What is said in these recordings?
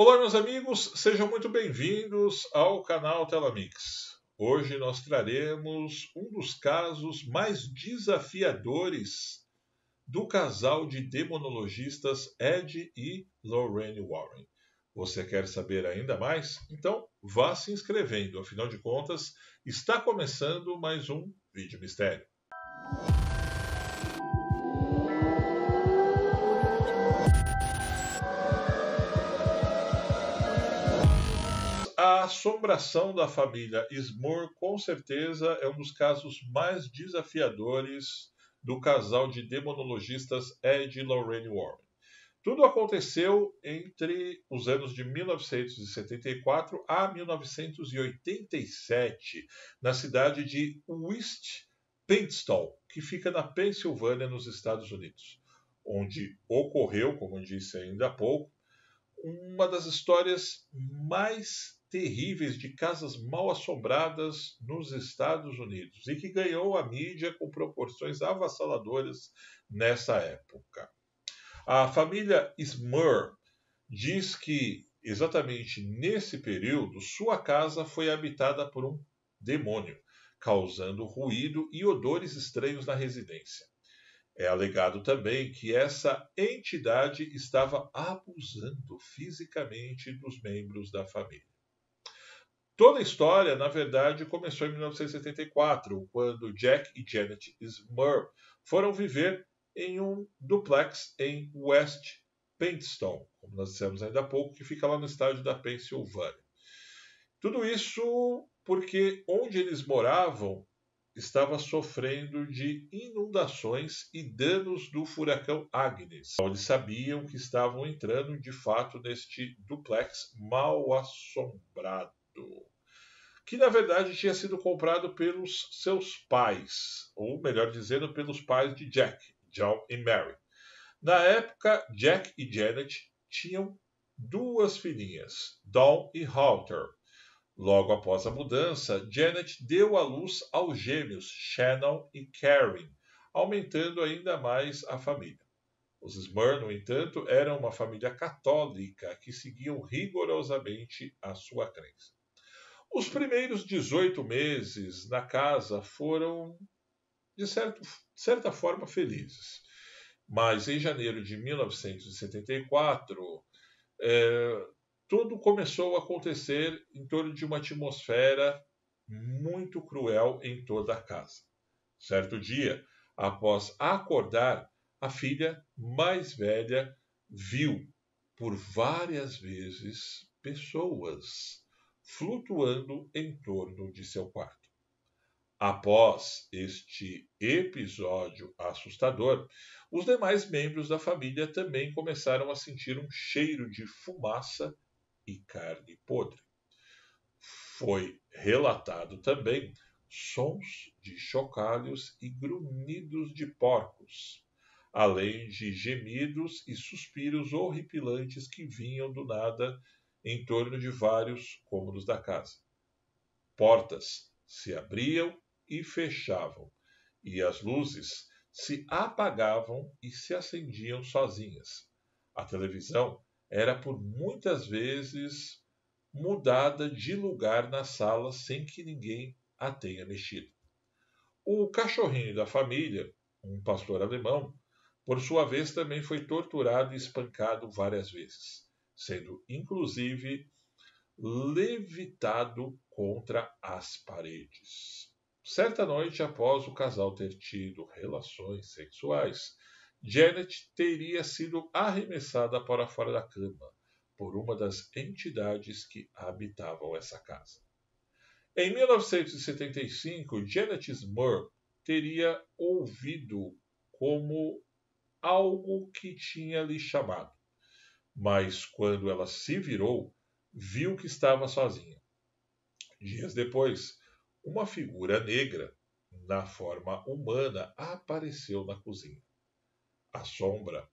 Olá, meus amigos, sejam muito bem-vindos ao canal Telamix. Hoje nós traremos um dos casos mais desafiadores do casal de demonologistas Ed e Lorraine Warren. Você quer saber ainda mais? Então vá se inscrevendo, afinal de contas, está começando mais um Vídeo Mistério. a assombração da família Smur, com certeza, é um dos casos mais desafiadores do casal de demonologistas Ed e Lorraine Warren. Tudo aconteceu entre os anos de 1974 a 1987, na cidade de West Pennston, que fica na Pensilvânia, nos Estados Unidos, onde ocorreu, como eu disse ainda há pouco, uma das histórias mais terríveis de casas mal assombradas nos Estados Unidos e que ganhou a mídia com proporções avassaladoras nessa época. A família Smur diz que exatamente nesse período sua casa foi habitada por um demônio, causando ruído e odores estranhos na residência. É alegado também que essa entidade estava abusando fisicamente dos membros da família. Toda a história, na verdade, começou em 1974, quando Jack e Janet Smurf foram viver em um duplex em West Pentstone, como nós dissemos ainda há pouco, que fica lá no estádio da Pensilvânia. Tudo isso porque onde eles moravam estava sofrendo de inundações e danos do furacão Agnes, onde sabiam que estavam entrando de fato neste duplex mal assombrado que na verdade tinha sido comprado pelos seus pais, ou melhor dizendo, pelos pais de Jack, John e Mary. Na época, Jack e Janet tinham duas filhinhas, Dawn e Halter. Logo após a mudança, Janet deu à luz aos gêmeos Shannon e Karen, aumentando ainda mais a família. Os Smyrna, no entanto, eram uma família católica que seguiam rigorosamente a sua crença. Os primeiros 18 meses na casa foram, de, certo, de certa forma, felizes. Mas em janeiro de 1974, é, tudo começou a acontecer em torno de uma atmosfera muito cruel em toda a casa. Certo dia, após acordar, a filha mais velha viu por várias vezes pessoas flutuando em torno de seu quarto. Após este episódio assustador, os demais membros da família também começaram a sentir um cheiro de fumaça e carne podre. Foi relatado também sons de chocalhos e grunhidos de porcos, além de gemidos e suspiros horripilantes que vinham do nada em torno de vários cômodos da casa. Portas se abriam e fechavam, e as luzes se apagavam e se acendiam sozinhas. A televisão era por muitas vezes mudada de lugar na sala sem que ninguém a tenha mexido. O cachorrinho da família, um pastor alemão, por sua vez também foi torturado e espancado várias vezes sendo inclusive levitado contra as paredes. Certa noite, após o casal ter tido relações sexuais, Janet teria sido arremessada para fora da cama por uma das entidades que habitavam essa casa. Em 1975, Janet Smurf teria ouvido como algo que tinha lhe chamado mas quando ela se virou, viu que estava sozinha. Dias depois, uma figura negra, na forma humana, apareceu na cozinha. A sombra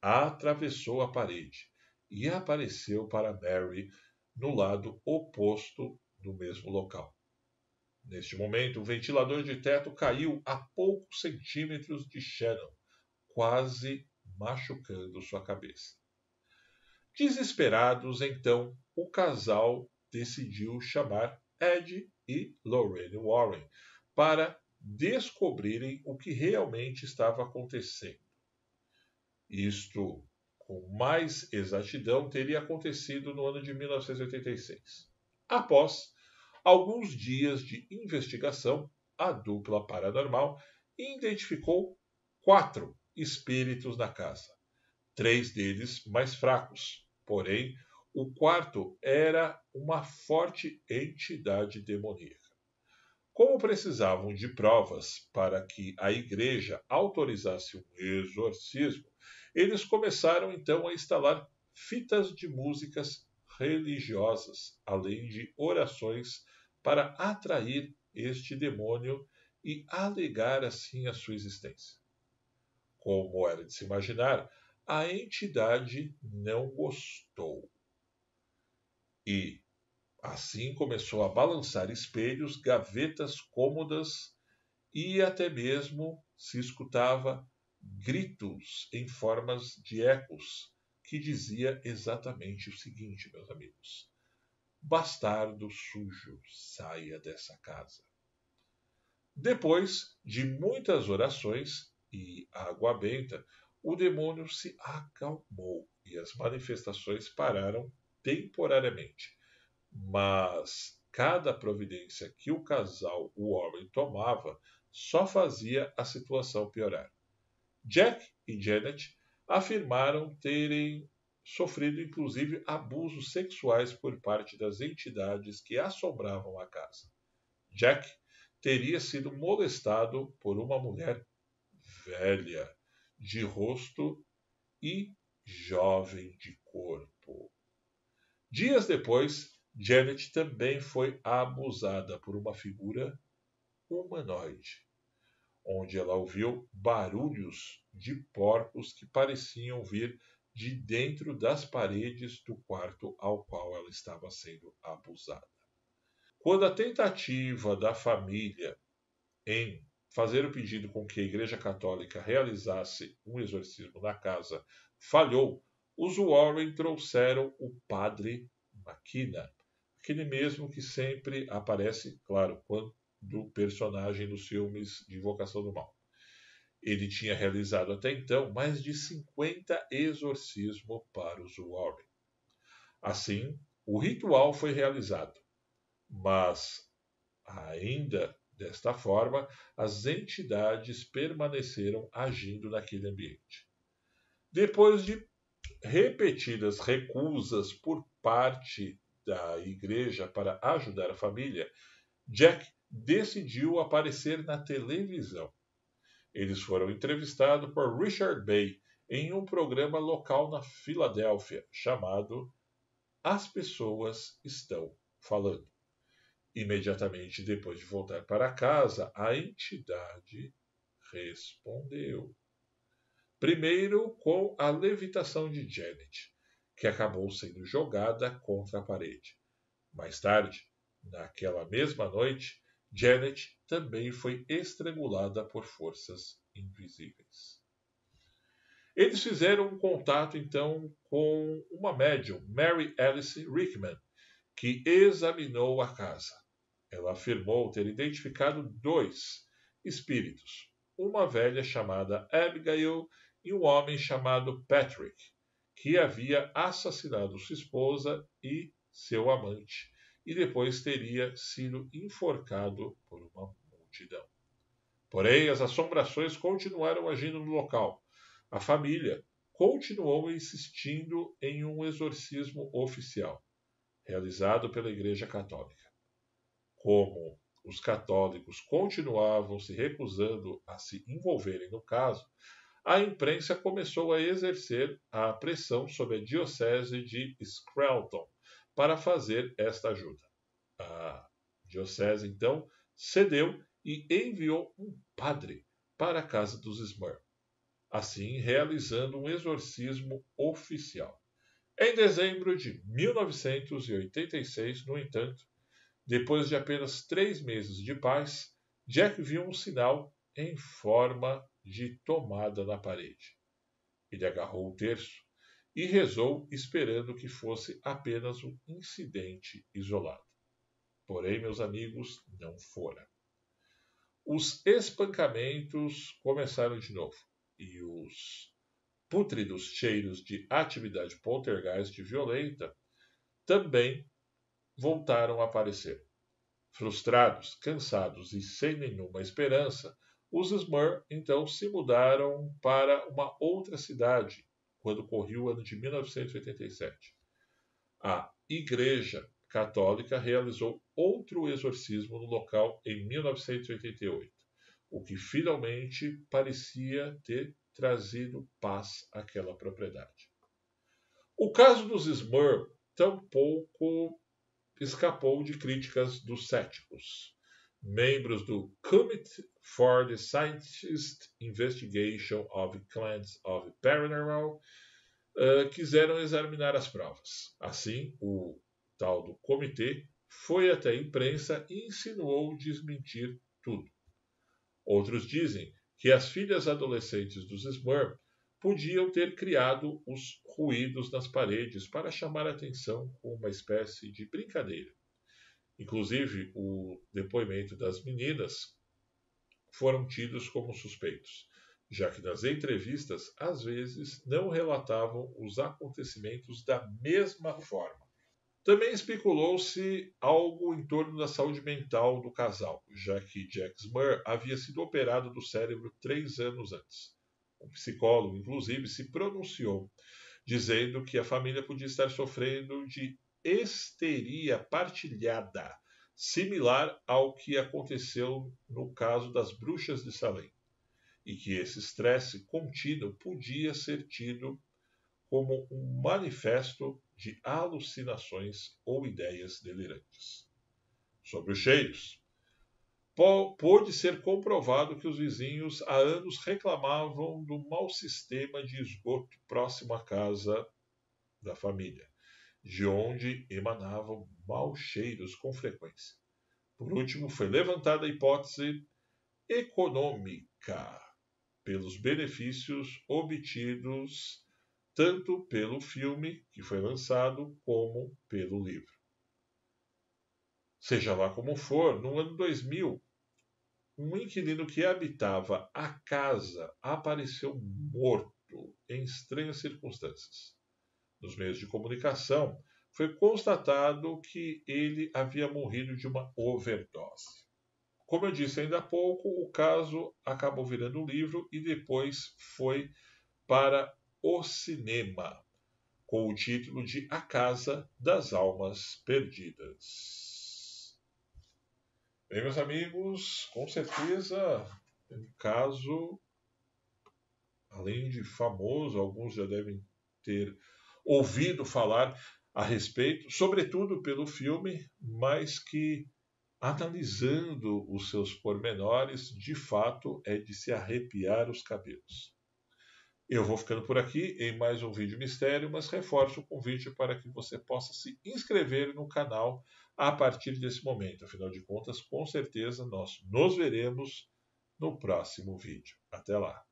atravessou a parede e apareceu para Mary no lado oposto do mesmo local. Neste momento, o ventilador de teto caiu a poucos centímetros de Shannon, quase machucando sua cabeça. Desesperados, então, o casal decidiu chamar Ed e Lorraine Warren para descobrirem o que realmente estava acontecendo. Isto, com mais exatidão, teria acontecido no ano de 1986. Após alguns dias de investigação, a dupla paranormal identificou quatro espíritos na casa, três deles mais fracos, Porém, o quarto era uma forte entidade demoníaca. Como precisavam de provas para que a igreja autorizasse um exorcismo, eles começaram então a instalar fitas de músicas religiosas, além de orações para atrair este demônio e alegar assim a sua existência. Como era de se imaginar, a entidade não gostou. E assim começou a balançar espelhos, gavetas, cômodas e até mesmo se escutava gritos em formas de ecos que dizia exatamente o seguinte, meus amigos: Bastardo sujo, saia dessa casa. Depois de muitas orações e água benta, o demônio se acalmou e as manifestações pararam temporariamente. Mas cada providência que o casal, o homem, tomava só fazia a situação piorar. Jack e Janet afirmaram terem sofrido inclusive abusos sexuais por parte das entidades que assombravam a casa. Jack teria sido molestado por uma mulher velha de rosto e jovem de corpo. Dias depois, Janet também foi abusada por uma figura humanoide, onde ela ouviu barulhos de porcos que pareciam vir de dentro das paredes do quarto ao qual ela estava sendo abusada. Quando a tentativa da família em fazer o pedido com que a Igreja Católica realizasse um exorcismo na casa falhou, os Warren trouxeram o padre Maquina, aquele mesmo que sempre aparece, claro, quando personagem dos filmes de Invocação do Mal. Ele tinha realizado até então mais de 50 exorcismos para os Warren. Assim, o ritual foi realizado, mas ainda Desta forma, as entidades permaneceram agindo naquele ambiente. Depois de repetidas recusas por parte da igreja para ajudar a família, Jack decidiu aparecer na televisão. Eles foram entrevistados por Richard Bay em um programa local na Filadélfia chamado As Pessoas Estão Falando. Imediatamente depois de voltar para casa, a entidade respondeu. Primeiro com a levitação de Janet, que acabou sendo jogada contra a parede. Mais tarde, naquela mesma noite, Janet também foi estrangulada por forças invisíveis. Eles fizeram um contato então com uma médium, Mary Alice Rickman, que examinou a casa. Ela afirmou ter identificado dois espíritos, uma velha chamada Abigail e um homem chamado Patrick, que havia assassinado sua esposa e seu amante, e depois teria sido enforcado por uma multidão. Porém, as assombrações continuaram agindo no local. A família continuou insistindo em um exorcismo oficial, realizado pela Igreja Católica como os católicos continuavam se recusando a se envolverem no caso, a imprensa começou a exercer a pressão sobre a diocese de Scranton para fazer esta ajuda. A diocese, então, cedeu e enviou um padre para a casa dos Smurfs, assim realizando um exorcismo oficial. Em dezembro de 1986, no entanto, depois de apenas três meses de paz, Jack viu um sinal em forma de tomada na parede. Ele agarrou o terço e rezou, esperando que fosse apenas um incidente isolado. Porém, meus amigos, não fora. Os espancamentos começaram de novo e os pútridos cheiros de atividade poltergeist violenta também voltaram a aparecer. Frustrados, cansados e sem nenhuma esperança, os Smur então se mudaram para uma outra cidade quando correu o ano de 1987. A Igreja Católica realizou outro exorcismo no local em 1988, o que finalmente parecia ter trazido paz àquela propriedade. O caso dos Smur tampouco que escapou de críticas dos céticos, membros do Committee for the Scientist Investigation of Claims of Paranormal, uh, eh, quiseram examinar as provas. Assim, o tal do comitê foi até a imprensa e insinuou desmentir tudo. Outros dizem que as filhas adolescentes dos Smurfs podiam ter criado os ruídos nas paredes para chamar a atenção com uma espécie de brincadeira. Inclusive, o depoimento das meninas foram tidos como suspeitos, já que nas entrevistas, às vezes, não relatavam os acontecimentos da mesma forma. Também especulou-se algo em torno da saúde mental do casal, já que Jack Smur havia sido operado do cérebro três anos antes. Um psicólogo, inclusive, se pronunciou, dizendo que a família podia estar sofrendo de histeria partilhada, similar ao que aconteceu no caso das bruxas de Salem, e que esse estresse contínuo podia ser tido como um manifesto de alucinações ou ideias delirantes. Sobre os cheiros, pôde ser comprovado que os vizinhos há anos reclamavam do mau sistema de esgoto próximo à casa da família, de onde emanavam maus cheiros com frequência. Por último, foi levantada a hipótese econômica pelos benefícios obtidos tanto pelo filme que foi lançado como pelo livro. Seja lá como for, no ano 2000, um inquilino que habitava a casa apareceu morto em estranhas circunstâncias. Nos meios de comunicação, foi constatado que ele havia morrido de uma overdose. Como eu disse ainda há pouco, o caso acabou virando um livro e depois foi para o cinema, com o título de A Casa das Almas Perdidas. Bem, meus amigos, com certeza um caso, além de famoso, alguns já devem ter ouvido falar a respeito, sobretudo pelo filme, mas que analisando os seus pormenores, de fato é de se arrepiar os cabelos. Eu vou ficando por aqui em mais um vídeo mistério, mas reforço o convite para que você possa se inscrever no canal a partir desse momento. Afinal de contas, com certeza, nós nos veremos no próximo vídeo. Até lá!